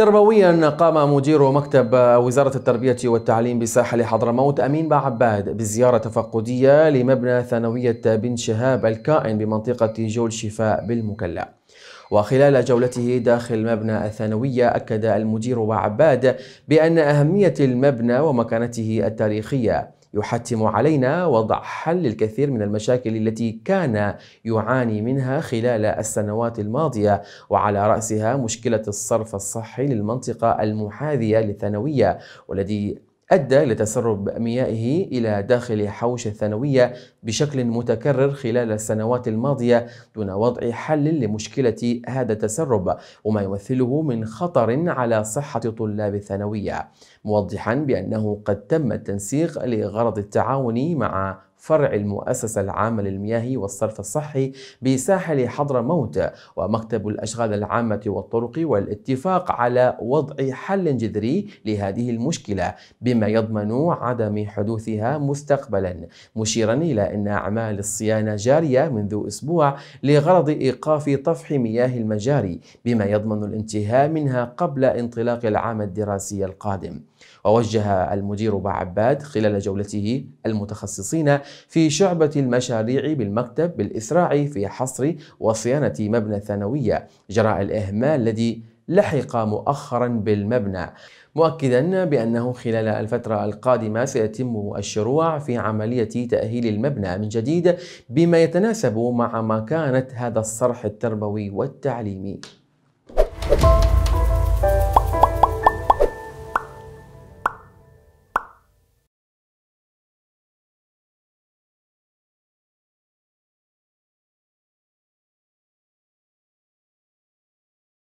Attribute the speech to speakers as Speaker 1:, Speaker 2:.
Speaker 1: تربويا قام مدير مكتب وزارة التربية والتعليم بساحل حضرموت أمين بعباد بزيارة تفقدية لمبنى ثانوية بن شهاب الكائن بمنطقة جول شفاء بالمكلا وخلال جولته داخل مبنى الثانوية أكد المدير وعباد بأن أهمية المبنى ومكانته التاريخية يحتم علينا وضع حل للكثير من المشاكل التي كان يعاني منها خلال السنوات الماضية وعلى رأسها مشكلة الصرف الصحي للمنطقة المحاذية للثانوية والذي أدى لتسرب ميائه إلى داخل حوش الثانوية بشكل متكرر خلال السنوات الماضية دون وضع حل لمشكلة هذا التسرب وما يمثله من خطر على صحة طلاب الثانوية موضحا بأنه قد تم التنسيق لغرض التعاون مع فرع المؤسسة العامة للمياه والصرف الصحي بساحل حضرموت ومكتب الأشغال العامة والطرق والاتفاق على وضع حل جذري لهذه المشكلة بما يضمن عدم حدوثها مستقبلا مشيرا إلى أن أعمال الصيانة جارية منذ أسبوع لغرض إيقاف طفح مياه المجاري بما يضمن الانتهاء منها قبل انطلاق العام الدراسي القادم ووجه المدير بعباد خلال جولته المتخصصين في شعبة المشاريع بالمكتب بالإسراع في حصر وصيانة مبنى الثانوية جراء الإهمال الذي لحق مؤخرا بالمبنى مؤكدا بأنه خلال الفترة القادمة سيتم الشروع في عملية تأهيل المبنى من جديد بما يتناسب مع مكانة هذا الصرح التربوي والتعليمي